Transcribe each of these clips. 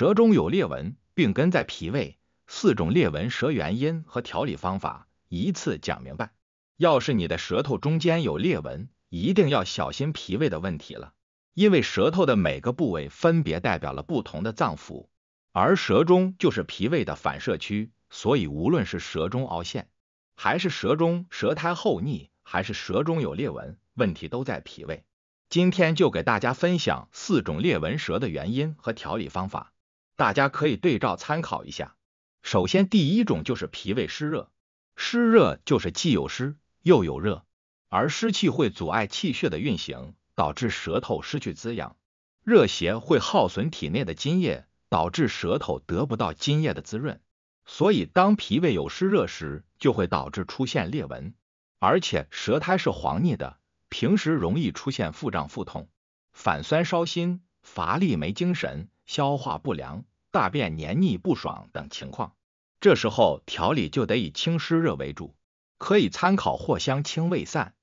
舌中有裂纹，病根在脾胃。四种裂纹舌原因和调理方法，一次讲明白。要是你的舌头中间有裂纹，一定要小心脾胃的问题了。因为舌头的每个部位分别代表了不同的脏腑，而舌中就是脾胃的反射区，所以无论是舌中凹陷，还是舌中舌苔厚腻，还是舌中有裂纹，问题都在脾胃。今天就给大家分享四种裂纹舌的原因和调理方法。大家可以对照参考一下。首先，第一种就是脾胃湿热，湿热就是既有湿又有热，而湿气会阻碍气血的运行，导致舌头失去滋养；热邪会耗损体内的津液，导致舌头得不到津液的滋润。所以，当脾胃有湿热时，就会导致出现裂纹，而且舌苔是黄腻的。平时容易出现腹胀、腹痛、反酸、烧心、乏力、没精神、消化不良。大便黏腻不爽等情况，这时候调理就得以清湿热为主，可以参考藿香清胃散。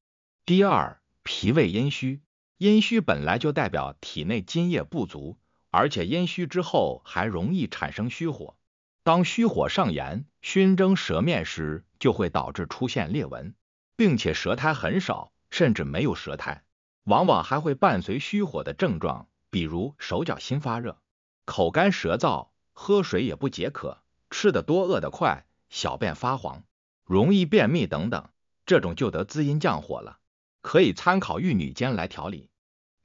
第二，脾胃阴虚，阴虚本来就代表体内津液不足，而且阴虚之后还容易产生虚火。当虚火上炎，熏蒸舌面时，就会导致出现裂纹，并且舌苔很少，甚至没有舌苔，往往还会伴随虚火的症状，比如手脚心发热。口干舌燥，喝水也不解渴，吃的多饿得快，小便发黄，容易便秘等等，这种就得滋阴降火了，可以参考玉女煎来调理。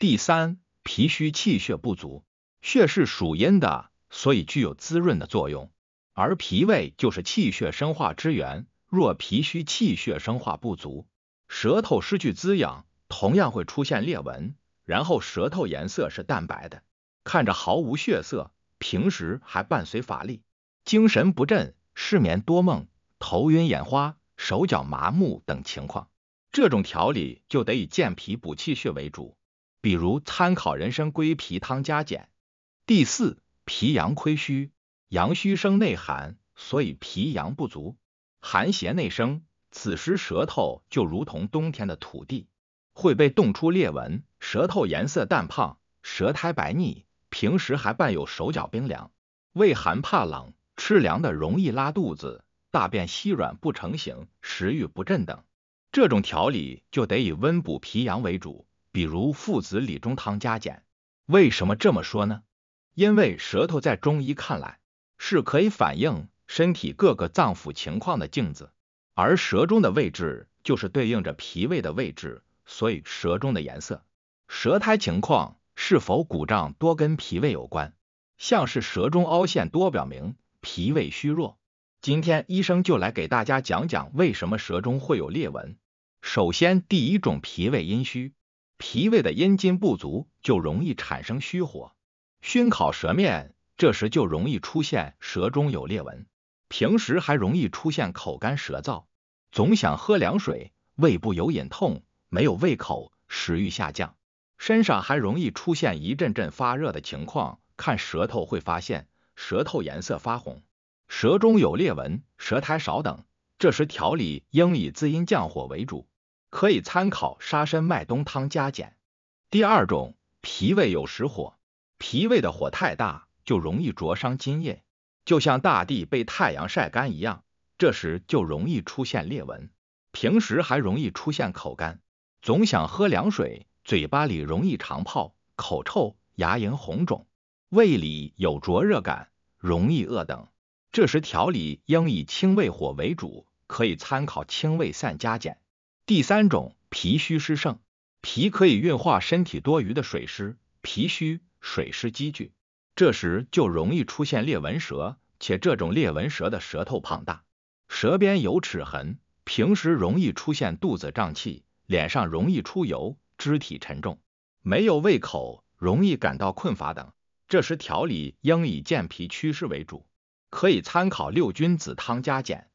第三，脾虚气血不足，血是属阴的，所以具有滋润的作用，而脾胃就是气血生化之源，若脾虚气血生化不足，舌头失去滋养，同样会出现裂纹，然后舌头颜色是淡白的。看着毫无血色，平时还伴随乏力、精神不振、失眠多梦、头晕眼花、手脚麻木等情况，这种调理就得以健脾补气血为主，比如参考人参归脾汤加减。第四，脾阳亏虚，阳虚生内寒，所以脾阳不足，寒邪内生，此时舌头就如同冬天的土地，会被冻出裂纹，舌头颜色淡胖，舌苔白腻。平时还伴有手脚冰凉、畏寒怕冷、吃凉的容易拉肚子、大便稀软不成形、食欲不振等。这种调理就得以温补脾阳为主，比如附子理中汤加减。为什么这么说呢？因为舌头在中医看来是可以反映身体各个脏腑情况的镜子，而舌中的位置就是对应着脾胃的位置，所以舌中的颜色、舌苔情况。是否鼓胀多跟脾胃有关，像是舌中凹陷多表明脾胃虚弱。今天医生就来给大家讲讲为什么舌中会有裂纹。首先，第一种，脾胃阴虚，脾胃的阴津不足，就容易产生虚火，熏烤舌面，这时就容易出现舌中有裂纹。平时还容易出现口干舌燥，总想喝凉水，胃部有隐痛，没有胃口，食欲下降。身上还容易出现一阵阵发热的情况，看舌头会发现舌头颜色发红，舌中有裂纹，舌苔少等。这时调理应以滋阴降火为主，可以参考沙参麦冬汤加减。第二种，脾胃有实火，脾胃的火太大，就容易灼伤津液，就像大地被太阳晒干一样，这时就容易出现裂纹。平时还容易出现口干，总想喝凉水。嘴巴里容易长泡、口臭、牙龈红肿，胃里有灼热感，容易饿等。这时调理应以清胃火为主，可以参考清胃散加减。第三种，脾虚湿盛，脾可以运化身体多余的水湿，脾虚水湿积聚，这时就容易出现裂纹舌，且这种裂纹舌的舌头胖大，舌边有齿痕，平时容易出现肚子胀气，脸上容易出油。肢体沉重，没有胃口，容易感到困乏等，这时调理应以健脾祛湿为主，可以参考六君子汤加减。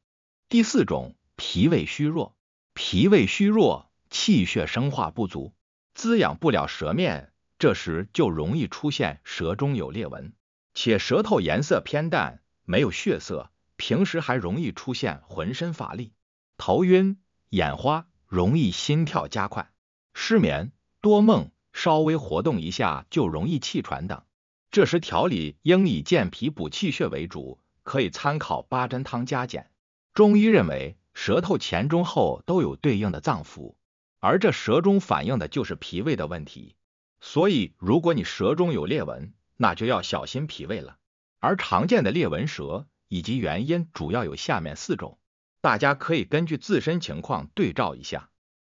第四种，脾胃虚弱，脾胃虚弱，气血生化不足，滋养不了舌面，这时就容易出现舌中有裂纹，且舌头颜色偏淡，没有血色，平时还容易出现浑身乏力、头晕、眼花，容易心跳加快。失眠、多梦、稍微活动一下就容易气喘等，这时调理应以健脾补气血为主，可以参考八珍汤加减。中医认为，舌头前、中、后都有对应的脏腑，而这舌中反映的就是脾胃的问题。所以，如果你舌中有裂纹，那就要小心脾胃了。而常见的裂纹舌以及原因主要有下面四种，大家可以根据自身情况对照一下。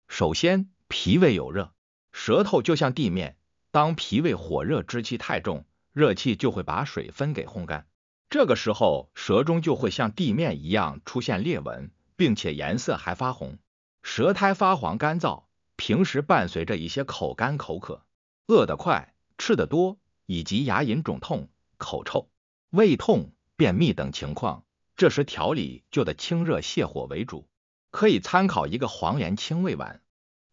首先脾胃有热，舌头就像地面。当脾胃火热之气太重，热气就会把水分给烘干。这个时候，舌中就会像地面一样出现裂纹，并且颜色还发红，舌苔发黄干燥。平时伴随着一些口干口渴、饿得快、吃得多，以及牙龈肿痛、口臭、胃痛、便秘等情况，这时调理就得清热泻火为主，可以参考一个黄连清胃丸。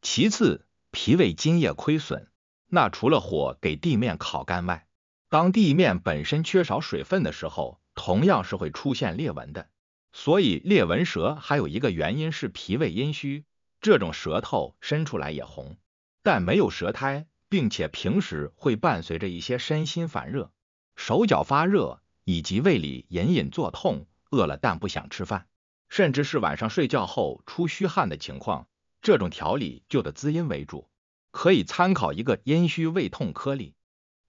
其次，脾胃津液亏损，那除了火给地面烤干外，当地面本身缺少水分的时候，同样是会出现裂纹的。所以裂纹舌还有一个原因是脾胃阴虚，这种舌头伸出来也红，但没有舌苔，并且平时会伴随着一些身心烦热、手脚发热，以及胃里隐隐作痛、饿了但不想吃饭，甚至是晚上睡觉后出虚汗的情况。这种调理就得滋阴为主，可以参考一个阴虚胃痛颗粒。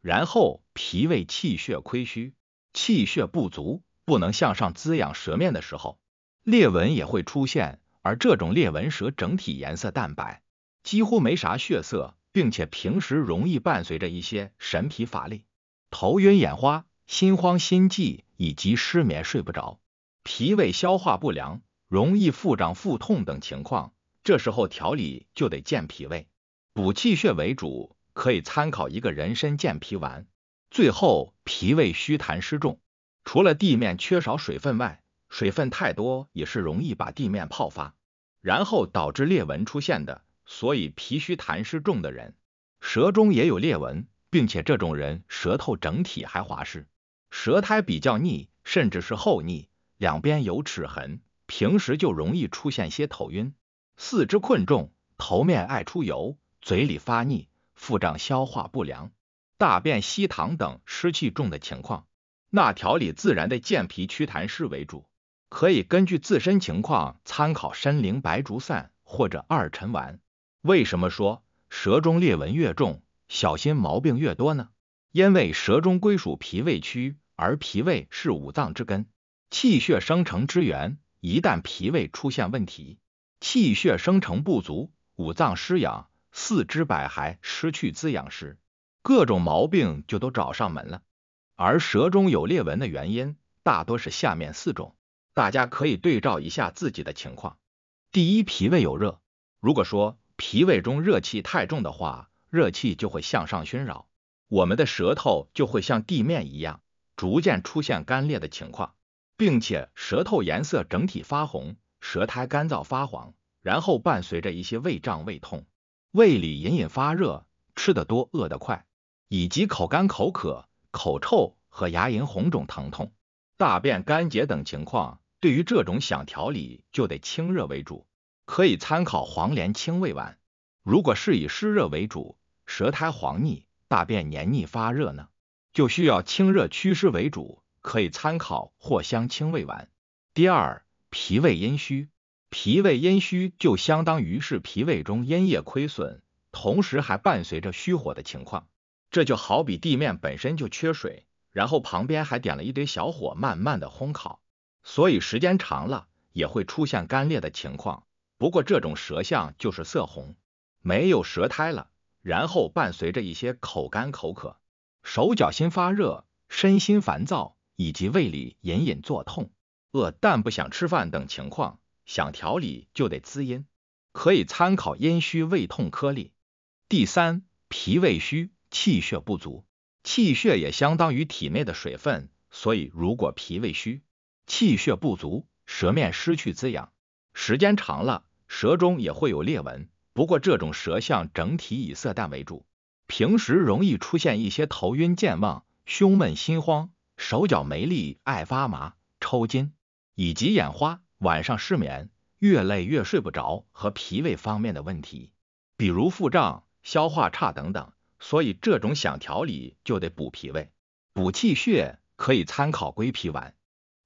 然后脾胃气血亏虚，气血不足，不能向上滋养舌面的时候，裂纹也会出现。而这种裂纹舌整体颜色淡白，几乎没啥血色，并且平时容易伴随着一些神疲乏力、头晕眼花、心慌心悸以及失眠睡不着、脾胃消化不良、容易腹胀腹痛等情况。这时候调理就得健脾胃、补气血为主，可以参考一个人参健脾丸。最后，脾胃虚痰湿重，除了地面缺少水分外，水分太多也是容易把地面泡发，然后导致裂纹出现的。所以，脾虚痰湿重的人，舌中也有裂纹，并且这种人舌头整体还滑湿，舌苔比较腻，甚至是厚腻，两边有齿痕，平时就容易出现些头晕。四肢困重、头面爱出油、嘴里发腻、腹胀、消化不良、大便稀溏等湿气重的情况，那调理自然的健脾祛痰湿为主，可以根据自身情况参考参苓白术散或者二陈丸。为什么说舌中裂纹越重，小心毛病越多呢？因为舌中归属脾胃区，而脾胃是五脏之根、气血生成之源，一旦脾胃出现问题。气血生成不足，五脏失养，四肢百骸失去滋养时，各种毛病就都找上门了。而舌中有裂纹的原因，大多是下面四种，大家可以对照一下自己的情况。第一，脾胃有热。如果说脾胃中热气太重的话，热气就会向上熏扰，我们的舌头就会像地面一样，逐渐出现干裂的情况，并且舌头颜色整体发红。舌苔干燥发黄，然后伴随着一些胃胀、胃痛、胃里隐隐发热，吃得多饿得快，以及口干、口渴、口臭和牙龈红肿疼痛、大便干结等情况。对于这种想调理，就得清热为主，可以参考黄连清胃丸。如果是以湿热为主，舌苔黄腻、大便黏腻发热呢，就需要清热祛湿为主，可以参考藿香清胃丸。第二。脾胃阴虚，脾胃阴虚就相当于是脾胃中阴液亏损，同时还伴随着虚火的情况。这就好比地面本身就缺水，然后旁边还点了一堆小火，慢慢的烘烤，所以时间长了也会出现干裂的情况。不过这种舌象就是色红，没有舌苔了，然后伴随着一些口干口渴、手脚心发热、身心烦躁，以及胃里隐隐作痛。饿但不想吃饭等情况，想调理就得滋阴，可以参考阴虚胃痛颗粒。第三，脾胃虚，气血不足，气血也相当于体内的水分，所以如果脾胃虚，气血不足，舌面失去滋养，时间长了，舌中也会有裂纹。不过这种舌象整体以色淡为主，平时容易出现一些头晕、健忘、胸闷、心慌、手脚没力、爱发麻、抽筋。以及眼花、晚上失眠、越累越睡不着和脾胃方面的问题，比如腹胀、消化差等等，所以这种想调理就得补脾胃、补气血，可以参考归脾丸。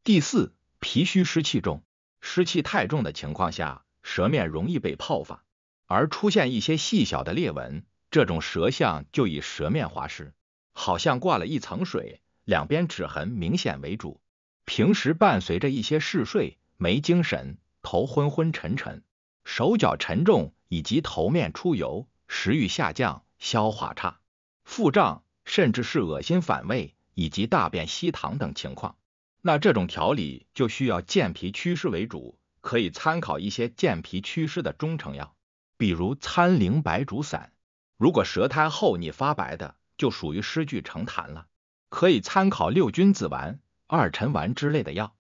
第四，脾虚湿气重，湿气太重的情况下，舌面容易被泡发，而出现一些细小的裂纹，这种舌象就以舌面滑湿，好像挂了一层水，两边齿痕明显为主。平时伴随着一些嗜睡、没精神、头昏昏沉沉、手脚沉重，以及头面出油、食欲下降、消化差、腹胀，甚至是恶心反胃，以及大便稀溏等情况，那这种调理就需要健脾祛湿为主，可以参考一些健脾祛湿的中成药，比如参苓白术散。如果舌苔厚，腻发白的，就属于湿聚成痰了，可以参考六君子丸。二陈丸之类的药。